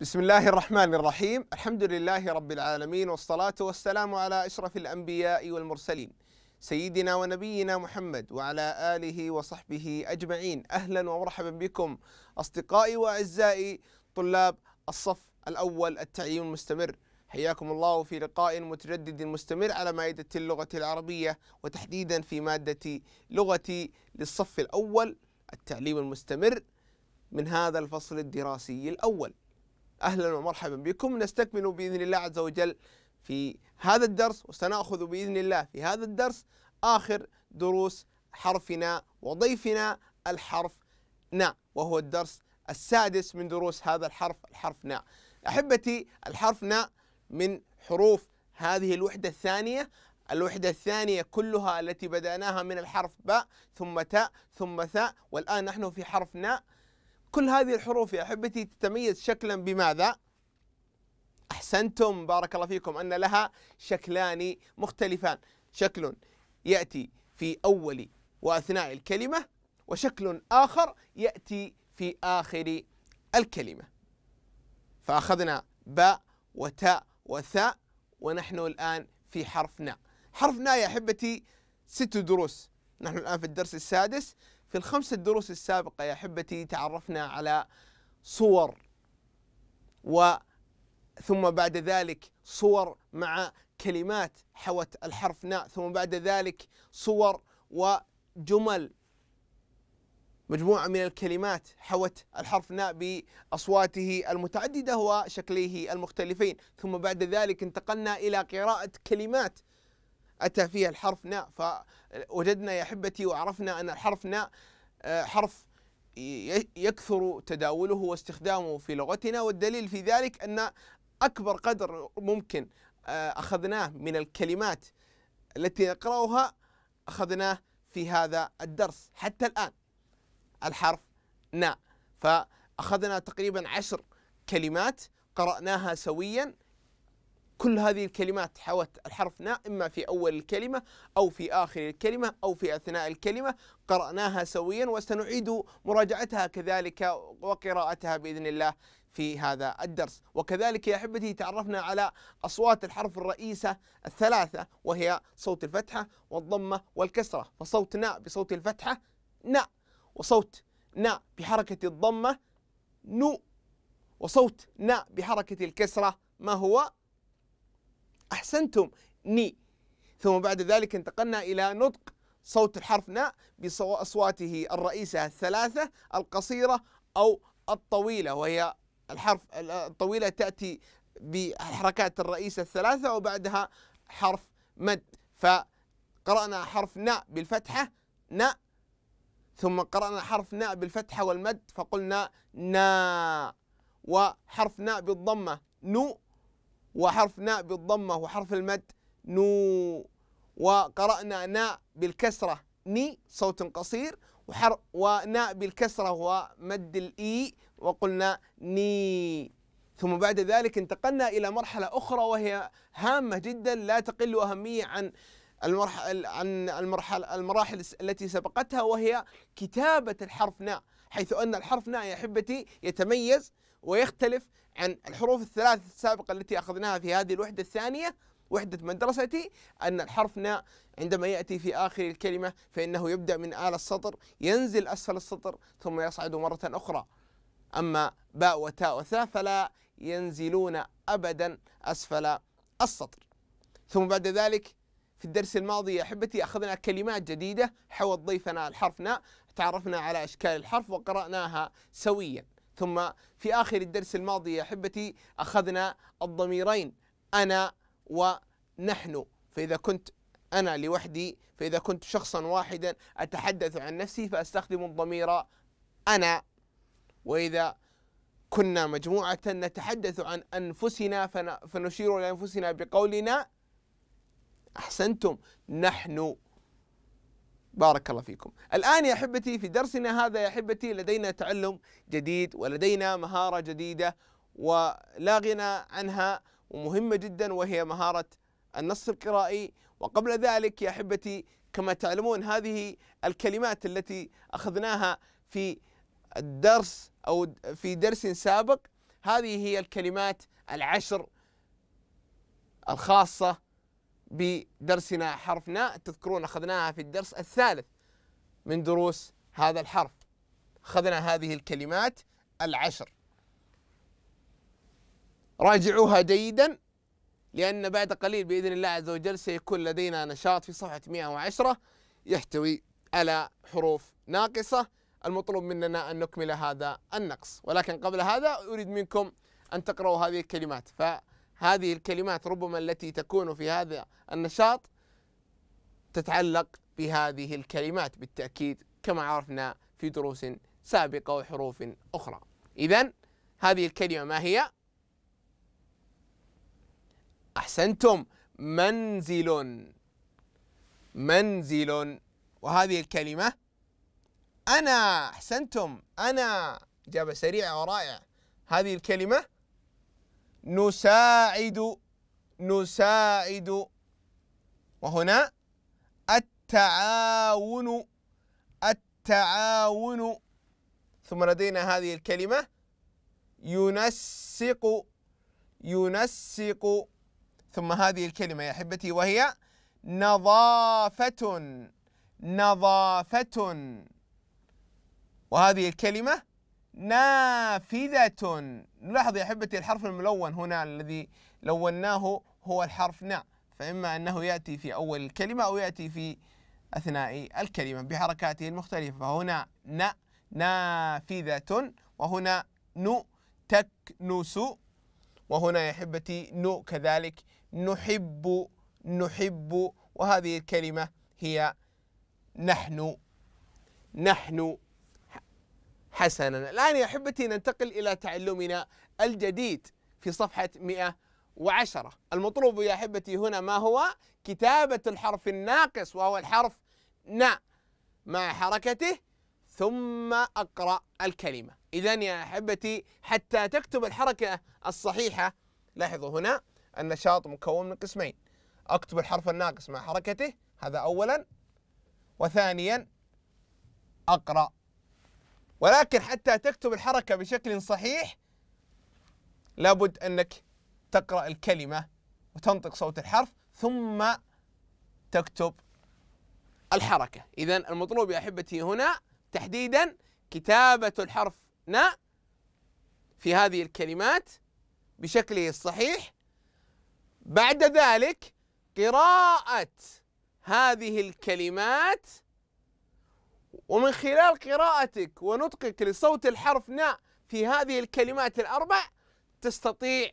بسم الله الرحمن الرحيم الحمد لله رب العالمين والصلاة والسلام على أشرف الأنبياء والمرسلين سيدنا ونبينا محمد وعلى آله وصحبه أجمعين أهلا ومرحبا بكم أصدقائي وأعزائي طلاب الصف الأول التعليم المستمر حياكم الله في لقاء متجدد مستمر على مائدة اللغة العربية وتحديدا في مادة لغتي للصف الأول التعليم المستمر من هذا الفصل الدراسي الأول أهلا ومرحبا بكم نستكمل بإذن الله عز وجل في هذا الدرس وسنأخذ بإذن الله في هذا الدرس آخر دروس حرفنا وضيفنا الحرف نا وهو الدرس السادس من دروس هذا الحرف الحرف نا أحبتي الحرف نا من حروف هذه الوحدة الثانية الوحدة الثانية كلها التي بدأناها من الحرف باء ثم تاء ثم ثاء والآن نحن في حرف ناء كل هذه الحروف يا احبتي تتميز شكلا بماذا؟ احسنتم بارك الله فيكم ان لها شكلان مختلفان، شكل ياتي في اول واثناء الكلمه وشكل اخر ياتي في اخر الكلمه. فاخذنا باء وتاء وثاء ونحن الان في حرف ناء. حرف ناء يا احبتي ست دروس، نحن الان في الدرس السادس في الخمس الدروس السابقة يا أحبتي تعرفنا على صور و ثم بعد ذلك صور مع كلمات حوت الحرف ناء ثم بعد ذلك صور وجمل مجموعة من الكلمات حوت الحرف ناء بأصواته المتعددة وشكليه المختلفين ثم بعد ذلك انتقلنا إلى قراءة كلمات أتى فيها الحرف ناء فوجدنا يا أحبتي وعرفنا أن الحرف ناء آه، حرف يكثر تداوله واستخدامه في لغتنا والدليل في ذلك أن أكبر قدر ممكن آه، أخذناه من الكلمات التي نقرأها أخذناه في هذا الدرس حتى الآن الحرف ناء فأخذنا تقريبا عشر كلمات قرأناها سويا كل هذه الكلمات حوت الحرف ناء إما في أول الكلمة أو في آخر الكلمة أو في أثناء الكلمة قرأناها سويا وسنعيد مراجعتها كذلك وقراءتها بإذن الله في هذا الدرس وكذلك يا أحبتي تعرفنا على أصوات الحرف الرئيسة الثلاثة وهي صوت الفتحة والضمة والكسرة فصوت ناء بصوت الفتحة ناء وصوت ناء بحركة الضمة نو وصوت ناء بحركة الكسرة ما هو أحسنتم ني ثم بعد ذلك انتقلنا إلى نطق صوت الحرف ناء بأصواته الرئيسة الثلاثة القصيرة أو الطويلة وهي الحرف الطويلة تأتي بحركات الرئيسة الثلاثة وبعدها حرف مد فقرأنا حرف ناء بالفتحة ناء ثم قرأنا حرف ناء بالفتحة والمد فقلنا نا وحرف ناء بالضمة نو وحرف ناء بالضمة وحرف المد نو وقرأنا ناء بالكسرة ني صوت قصير وحر وناء بالكسرة ومد الإي وقلنا ني ثم بعد ذلك انتقلنا إلى مرحلة أخرى وهي هامة جدا لا تقل أهمية عن المرحل عن المرحل المراحل التي سبقتها وهي كتابة الحرف ناء حيث أن الحرف ناء يا أحبتي يتميز ويختلف عن الحروف الثلاث السابقة التي أخذناها في هذه الوحدة الثانية وحدة مدرستي أن الحرف ناء عندما يأتي في آخر الكلمة فإنه يبدأ من آل السطر ينزل أسفل السطر ثم يصعد مرة أخرى أما باء وتاء وثاء فلا ينزلون أبدا أسفل السطر ثم بعد ذلك في الدرس الماضي يا أحبتي أخذنا كلمات جديدة حوت ضيفنا الحرف ناء تعرفنا على أشكال الحرف وقرأناها سويا ثم في آخر الدرس الماضي يا أحبتي أخذنا الضميرين أنا ونحن فإذا كنت أنا لوحدي فإذا كنت شخصا واحدا أتحدث عن نفسي فأستخدم الضمير أنا وإذا كنا مجموعة نتحدث عن أنفسنا فنشير إلى أنفسنا بقولنا أحسنتم نحن بارك الله فيكم الآن يا أحبتي في درسنا هذا يا أحبتي لدينا تعلم جديد ولدينا مهارة جديدة ولا غنى عنها ومهمة جدا وهي مهارة النص القرائي وقبل ذلك يا أحبتي كما تعلمون هذه الكلمات التي أخذناها في الدرس أو في درس سابق هذه هي الكلمات العشر الخاصة بدرسنا حرف ناء تذكرون أخذناها في الدرس الثالث من دروس هذا الحرف أخذنا هذه الكلمات العشر راجعوها جيدا لأن بعد قليل بإذن الله عز وجل سيكون لدينا نشاط في صفحة 110 يحتوي على حروف ناقصة المطلوب مننا أن نكمل هذا النقص ولكن قبل هذا أريد منكم أن تقرأوا هذه الكلمات ف هذه الكلمات ربما التي تكون في هذا النشاط تتعلق بهذه الكلمات بالتأكيد كما عرفنا في دروس سابقة وحروف أخرى إذا هذه الكلمة ما هي؟ أحسنتم منزل منزل وهذه الكلمة أنا أحسنتم أنا إجابة سريعة ورائعة هذه الكلمة نساعد نساعد وهنا التعاون التعاون ثم لدينا هذه الكلمة ينسق ينسق ثم هذه الكلمة يا أحبتي وهي نظافة نظافة وهذه الكلمة نافذة نلاحظ يا أحبتي الحرف الملون هنا الذي لوناه هو الحرف نا فإما أنه يأتي في أول الكلمة أو يأتي في أثناء الكلمة بحركاته المختلفة فهنا ن نافذة وهنا ن تكنس وهنا يا أحبتي ن كذلك نحب نحب وهذه الكلمة هي نحن نحن حسنا الآن يا أحبتي ننتقل إلى تعلمنا الجديد في صفحة 110 المطلوب يا أحبتي هنا ما هو كتابة الحرف الناقص وهو الحرف ن مع حركته ثم أقرأ الكلمة إذا يا أحبتي حتى تكتب الحركة الصحيحة لاحظوا هنا النشاط مكون من قسمين أكتب الحرف الناقص مع حركته هذا أولا وثانيا أقرأ ولكن حتى تكتب الحركة بشكل صحيح لابد أنك تقرأ الكلمة وتنطق صوت الحرف ثم تكتب الحركة إذا المطلوب يا أحبتي هنا تحديدا كتابة الحرف ناء في هذه الكلمات بشكله الصحيح بعد ذلك قراءة هذه الكلمات ومن خلال قراءتك ونطقك لصوت الحرف ناء في هذه الكلمات الأربع تستطيع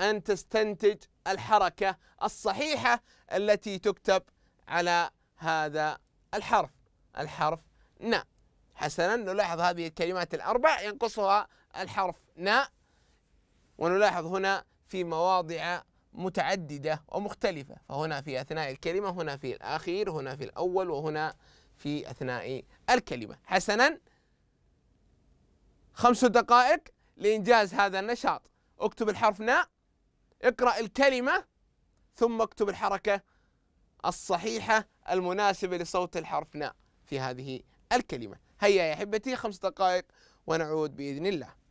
أن تستنتج الحركة الصحيحة التي تكتب على هذا الحرف الحرف ناء حسنا نلاحظ هذه الكلمات الأربع ينقصها الحرف ناء ونلاحظ هنا في مواضع متعددة ومختلفة فهنا في أثناء الكلمة هنا في الأخير هنا في الأول وهنا في أثناء الكلمة حسنا خمس دقائق لإنجاز هذا النشاط اكتب الحرف ناء اقرأ الكلمة ثم اكتب الحركة الصحيحة المناسبة لصوت الحرف ناء في هذه الكلمة هيا يا أحبتي خمس دقائق ونعود بإذن الله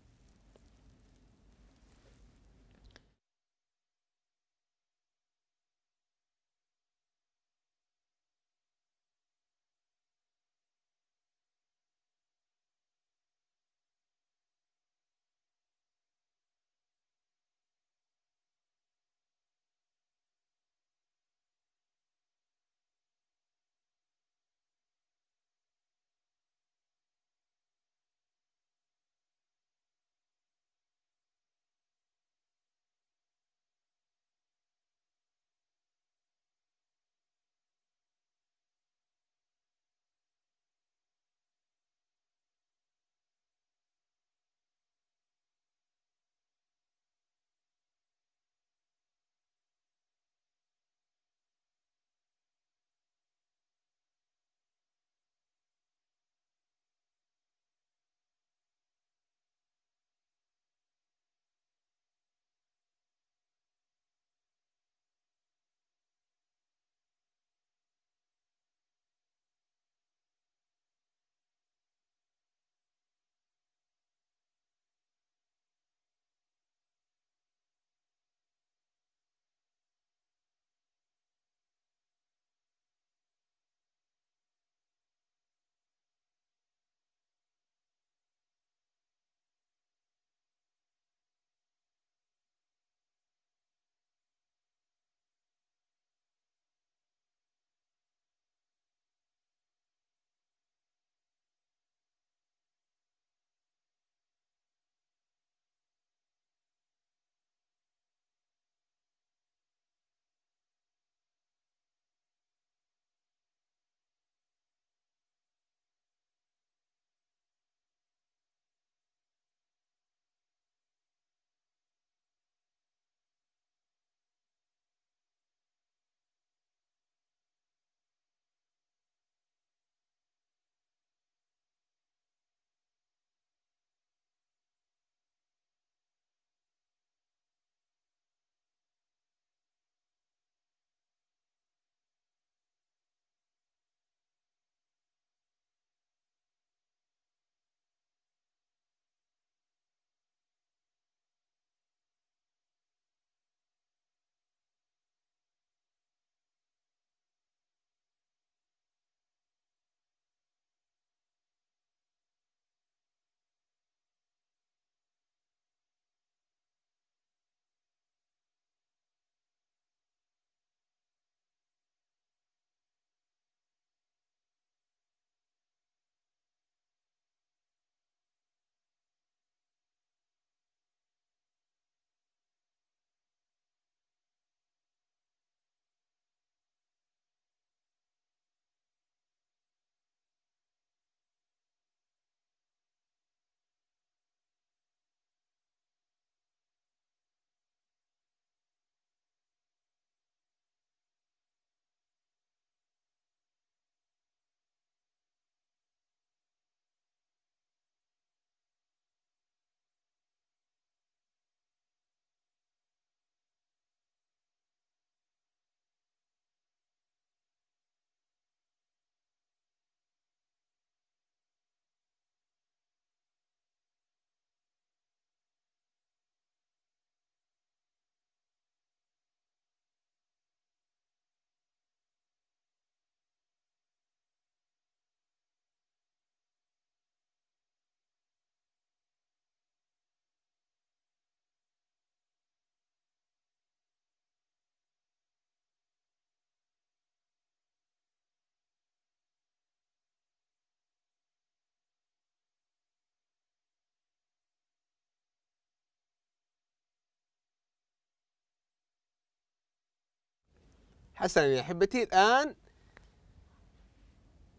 حسنا يا يعني احبتي الان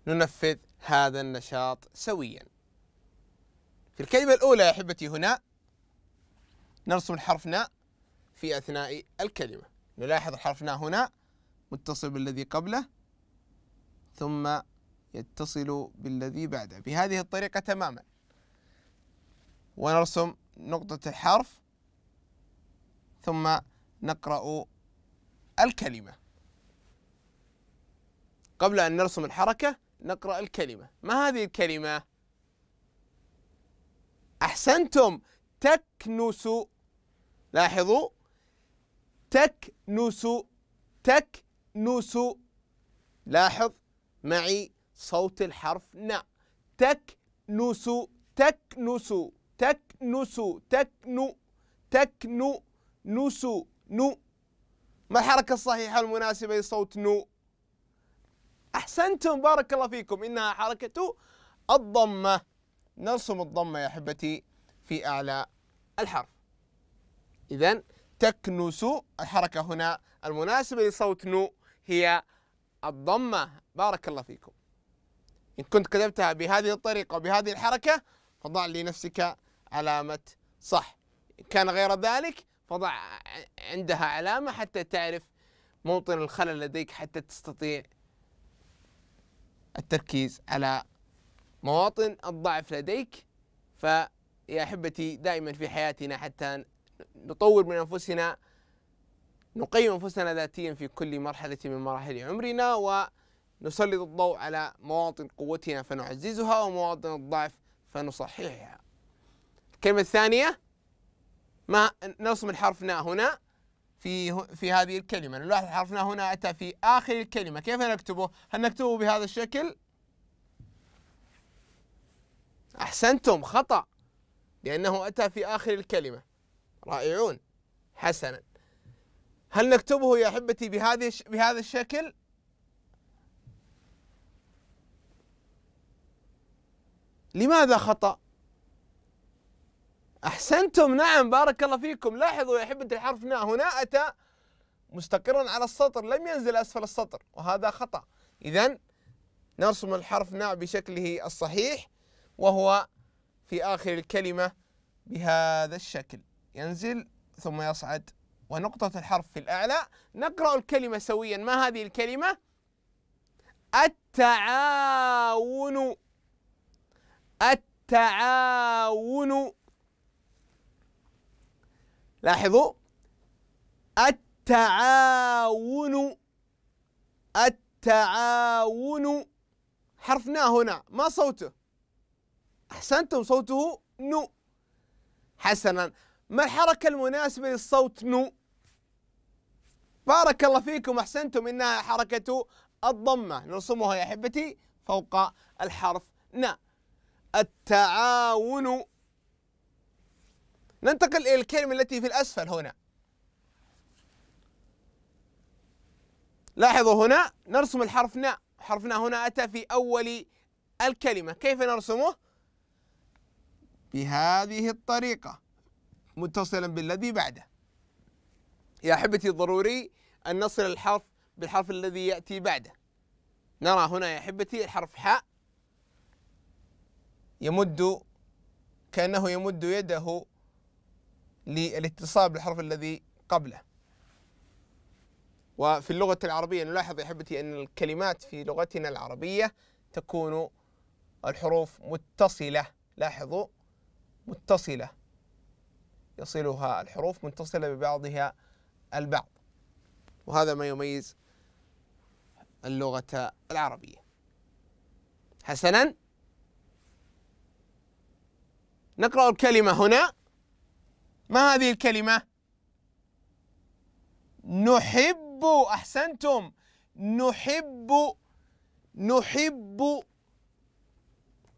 ننفذ هذا النشاط سويا في الكلمة الأولى يا أحبتي هنا نرسم الحرف ناء في أثناء الكلمة نلاحظ الحرف ناء هنا متصل بالذي قبله ثم يتصل بالذي بعده بهذه الطريقة تماما ونرسم نقطة الحرف ثم نقرأ الكلمة قبل أن نرسم الحركة نقرأ الكلمة ما هذه الكلمة؟ أحسنتم تكنس لاحظوا تكنس تكنس لاحظ معي صوت الحرف ن تكنس تكنس تكنس تكنو تكنو نسو نو ما الحركة الصحيحة المناسبة لصوت نو أحسنتم بارك الله فيكم إنها حركة الضمة نرسم الضمة يا أحبتي في أعلى الحرف إذا تكنس الحركة هنا المناسبة لصوت نو هي الضمة بارك الله فيكم إن كنت كتبتها بهذه الطريقة وبهذه الحركة فضع لنفسك علامة صح إن كان غير ذلك فضع عندها علامة حتى تعرف موطن الخلل لديك حتى تستطيع التركيز على مواطن الضعف لديك فيا أحبتي دائما في حياتنا حتى نطور من أنفسنا نقيم أنفسنا ذاتيا في كل مرحلة من مراحل عمرنا ونسلط الضوء على مواطن قوتنا فنعززها ومواطن الضعف فنصححها الكلمة الثانية ما نصمد حرف ناء هنا في في هذه الكلمة نلاحظ حرفنا هنا أتى في آخر الكلمة كيف نكتبه؟ هل نكتبه بهذا الشكل؟ أحسنتم خطأ لأنه أتى في آخر الكلمة رائعون حسنا هل نكتبه يا أحبتي بهذه بهذا الشكل؟ لماذا خطأ؟ أحسنتم نعم بارك الله فيكم لاحظوا يا حبة الحرف ناء هنا أتى مستقرا على السطر لم ينزل أسفل السطر وهذا خطأ إذا نرسم الحرف ناء بشكله الصحيح وهو في آخر الكلمة بهذا الشكل ينزل ثم يصعد ونقطة الحرف في الأعلى نقرأ الكلمة سويا ما هذه الكلمة؟ التعاون التعاون لاحظوا التعاون التعاون حرف نا هنا ما صوته أحسنتم صوته نو حسنا ما الحركة المناسبة للصوت نو بارك الله فيكم أحسنتم إنها حركة الضمة نرسمها يا أحبتي فوق الحرف نا التعاون ننتقل إلى الكلمة التي في الأسفل هنا لاحظوا هنا نرسم الحرف ناء حرف ناء هنا أتى في أول الكلمة كيف نرسمه؟ بهذه الطريقة متصلا بالذي بعده يا أحبتي ضروري أن نصل الحرف بالحرف الذي يأتي بعده نرى هنا يا أحبتي الحرف حاء يمد كأنه يمد يده للاتصال بالحرف الذي قبله وفي اللغة العربية نلاحظ يا أحبتي أن الكلمات في لغتنا العربية تكون الحروف متصلة لاحظوا متصلة يصلها الحروف متصلة ببعضها البعض وهذا ما يميز اللغة العربية حسنا نقرأ الكلمة هنا ما هذه الكلمة؟ نحب أحسنتم نحب نحب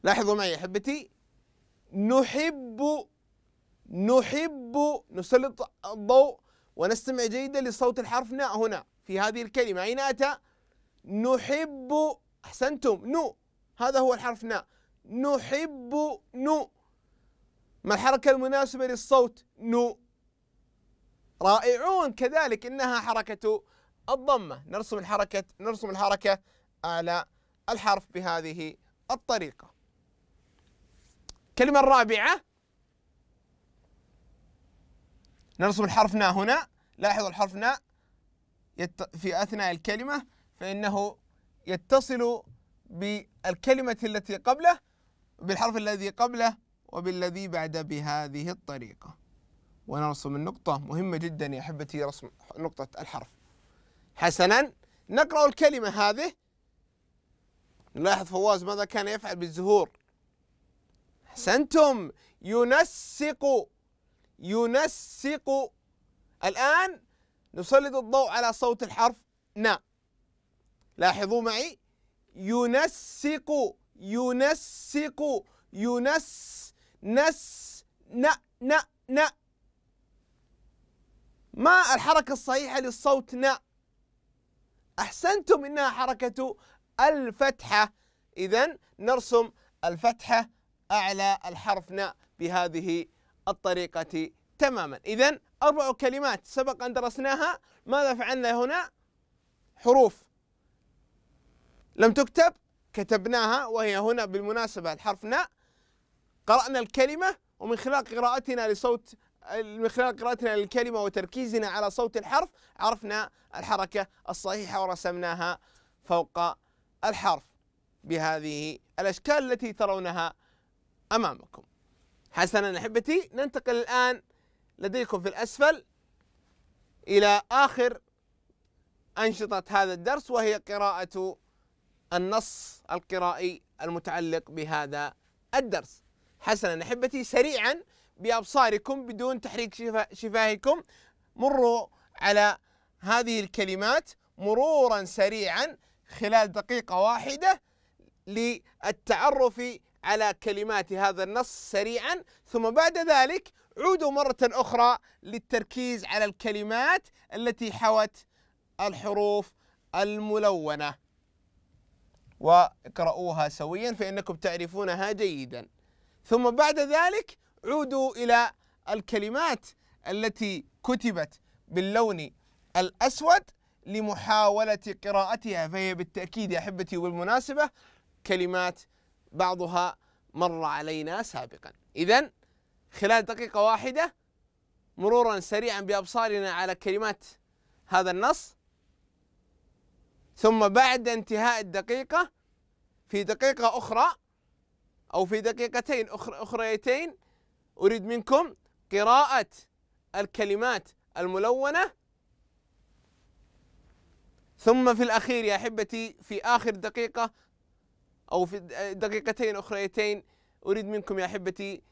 لاحظوا معي يا احبتي نحب نحب نسلط الضوء ونستمع جيدا لصوت الحرف ناء هنا في هذه الكلمة أين أتى؟ نحب أحسنتم نو هذا هو الحرف ناء نحب نو ما الحركة المناسبة للصوت نو رائعون كذلك إنها حركة الضمة نرسم الحركة نرسم الحركة على الحرف بهذه الطريقة الكلمة الرابعة نرسم الحرف نا هنا لاحظوا الحرف نا في أثناء الكلمة فإنه يتصل بالكلمة التي قبله بالحرف الذي قبله وبالذي بعد بهذه الطريقة ونرسم النقطة مهمة جدا يا أحبتي رسم نقطة الحرف حسنا نقرأ الكلمة هذه نلاحظ فواز ماذا كان يفعل بالزهور أحسنتم ينسق ينسق الآن نسلط الضوء على صوت الحرف نا لاحظوا معي ينسق ينسق ينسق نس ن ن ن ما الحركة الصحيحة للصوت ن أحسنتم إنها حركة الفتحة إذا نرسم الفتحة أعلى الحرف ن بهذه الطريقة تماما إذا أربع كلمات سبق أن درسناها ماذا فعلنا هنا حروف لم تكتب كتبناها وهي هنا بالمناسبة الحرف ن قرأنا الكلمة ومن خلال قراءتنا لصوت من خلال قراءتنا للكلمة وتركيزنا على صوت الحرف عرفنا الحركة الصحيحة ورسمناها فوق الحرف بهذه الأشكال التي ترونها أمامكم حسنا أحبتي ننتقل الآن لديكم في الأسفل إلى آخر أنشطة هذا الدرس وهي قراءة النص القرائي المتعلق بهذا الدرس حسنا احبتي سريعا بابصاركم بدون تحريك شفاهكم مروا على هذه الكلمات مرورا سريعا خلال دقيقه واحده للتعرف على كلمات هذا النص سريعا ثم بعد ذلك عودوا مرة أخرى للتركيز على الكلمات التي حوت الحروف الملونة واقرؤوها سويا فإنكم تعرفونها جيدا ثم بعد ذلك عودوا إلى الكلمات التي كتبت باللون الأسود لمحاولة قراءتها فهي بالتأكيد يا أحبتي وبالمناسبة كلمات بعضها مر علينا سابقا إذا خلال دقيقة واحدة مرورا سريعا بأبصارنا على كلمات هذا النص ثم بعد انتهاء الدقيقة في دقيقة أخرى أو في دقيقتين أخر أخريتين أريد منكم قراءة الكلمات الملونة ثم في الأخير يا أحبتي في آخر دقيقة أو في دقيقتين أخريتين أريد منكم يا أحبتي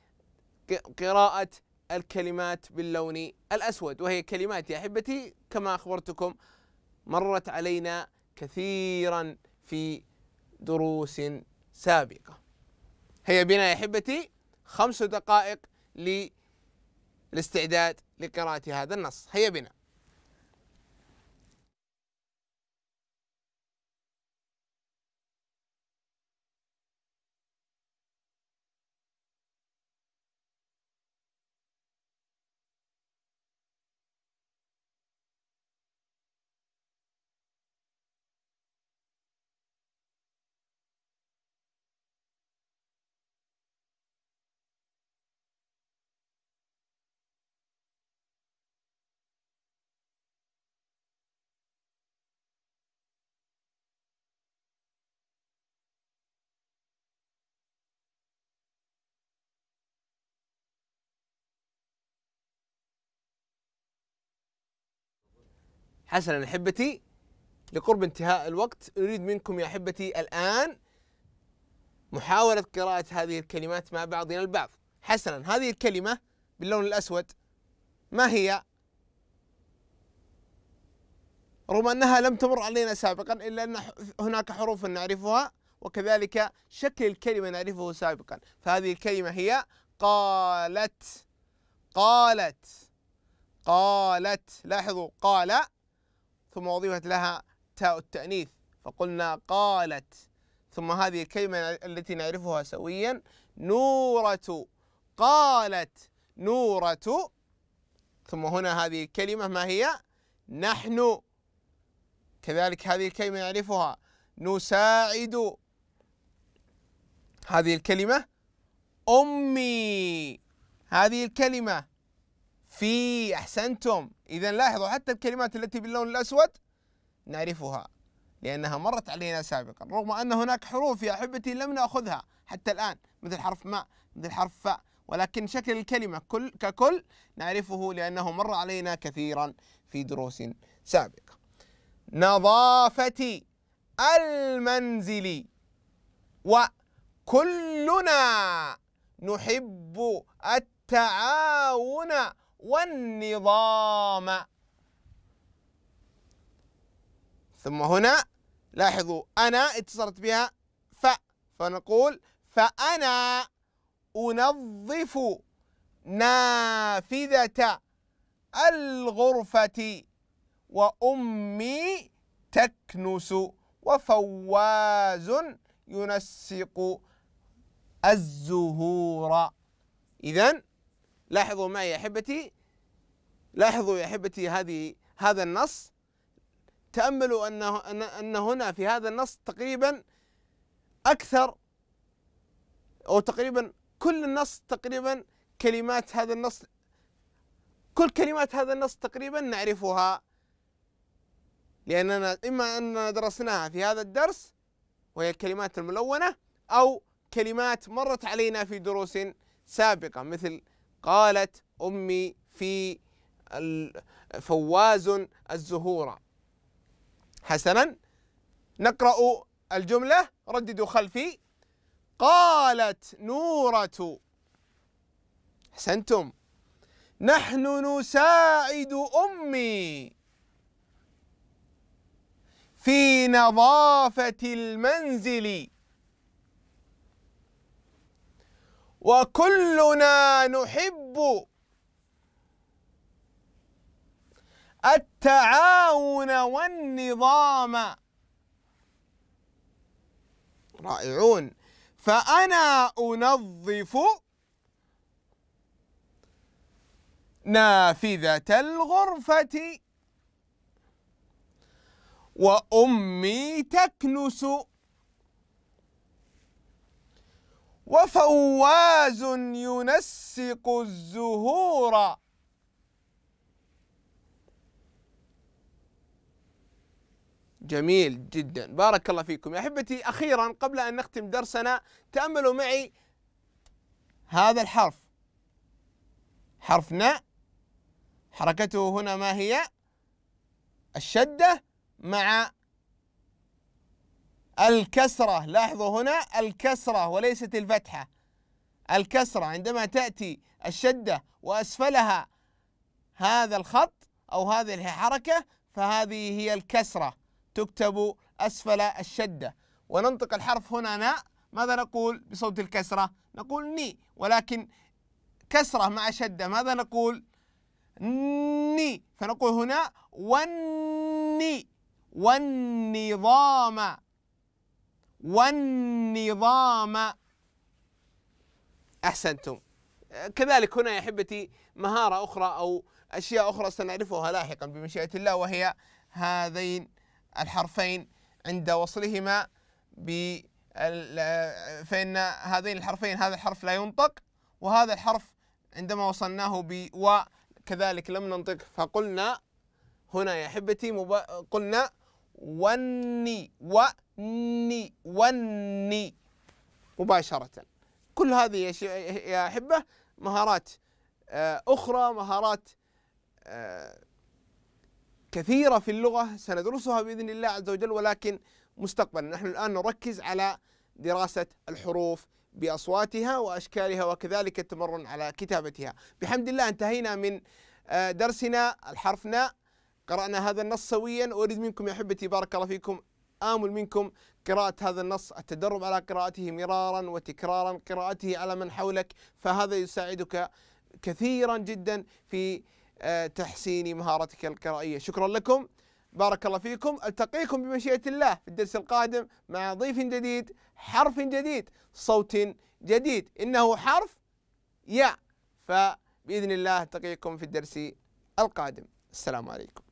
قراءة الكلمات باللون الأسود وهي كلمات يا أحبتي كما أخبرتكم مرت علينا كثيرا في دروس سابقه هيا بنا يا احبتي خمس دقائق للاستعداد لقراءة هذا النص هيا بنا حسنا احبتي لقرب انتهاء الوقت اريد منكم يا احبتي الان محاولة قراءة هذه الكلمات مع بعضنا البعض حسنا هذه الكلمة باللون الأسود ما هي؟ رغم أنها لم تمر علينا سابقا إلا أن هناك حروف نعرفها وكذلك شكل الكلمة نعرفه سابقا فهذه الكلمة هي قالت قالت قالت لاحظوا قال ثم أضيفت لها تاء التأنيث فقلنا قالت ثم هذه الكلمة التي نعرفها سويا نورة قالت نورة ثم هنا هذه الكلمة ما هي نحن كذلك هذه الكلمة نعرفها نساعد هذه الكلمة أمي هذه الكلمة في أحسنتم إذا لاحظوا حتى الكلمات التي باللون الأسود نعرفها لأنها مرت علينا سابقا رغم أن هناك حروف يا أحبتي لم نأخذها حتى الآن مثل حرف ما مثل حرف فاء ولكن شكل الكلمة كل ككل نعرفه لأنه مر علينا كثيرا في دروس سابقة نظافة المنزل وكلنا نحب التعاون والنظام ثم هنا لاحظوا أنا اتصلت بها ف فنقول فأنا أنظف نافذة الغرفة وأمي تكنس وفواز ينسق الزهور إذن لاحظوا معي يا احبتي لاحظوا يا احبتي هذه هذا النص تاملوا ان ان هنا في هذا النص تقريبا اكثر او تقريبا كل النص تقريبا كلمات هذا النص كل كلمات هذا النص تقريبا نعرفها لأننا إما أننا درسناها في هذا الدرس وهي الكلمات الملونة أو كلمات مرت علينا في دروس سابقة مثل قالت أمي في فواز الزهور حسنا نقرأ الجملة رددوا خلفي قالت نورة أحسنتم نحن نساعد أمي في نظافة المنزل وكلنا نحب التعاون والنظام رائعون فأنا أنظف نافذة الغرفة وأمي تكنس وفواز ينسق الزهور جميل جدا بارك الله فيكم يا احبتي اخيرا قبل ان نختم درسنا تاملوا معي هذا الحرف حرف ن حركته هنا ما هي الشده مع الكسرة لاحظوا هنا الكسرة وليست الفتحة الكسرة عندما تأتي الشدة وأسفلها هذا الخط أو هذه الحركة فهذه هي الكسرة تكتب أسفل الشدة وننطق الحرف هنا ناء ماذا نقول بصوت الكسرة نقول ني ولكن كسرة مع شدة ماذا نقول ني فنقول هنا والني والنظام والنظام أحسنتم كذلك هنا يا أحبتي مهارة أخرى أو أشياء أخرى سنعرفها لاحقا بمشيئة الله وهي هذين الحرفين عند وصلهما ب فإن هذين الحرفين هذا الحرف لا ينطق وهذا الحرف عندما وصلناه ب و كذلك لم ننطق فقلنا هنا يا أحبتي قلنا وني وني وني مباشرة كل هذه يا أحبة مهارات آه، أخرى مهارات آه، كثيرة في اللغة سندرسها بإذن الله عز وجل ولكن مستقبلا نحن الآن نركز على دراسة الحروف بأصواتها وأشكالها وكذلك التمرن على كتابتها بحمد الله انتهينا من آه، درسنا الحرف ناء قرأنا هذا النص سويا أريد منكم يا أحبتي بارك الله فيكم آمل منكم قراءة هذا النص التدرب على قراءته مرارا وتكرارا قراءته على من حولك فهذا يساعدك كثيرا جدا في آه، تحسين مهارتك القرائية شكرا لكم بارك الله فيكم التقيكم بمشيئة الله في الدرس القادم مع ضيف جديد حرف جديد صوت جديد إنه حرف ياء فبإذن الله التقيكم في الدرس القادم السلام عليكم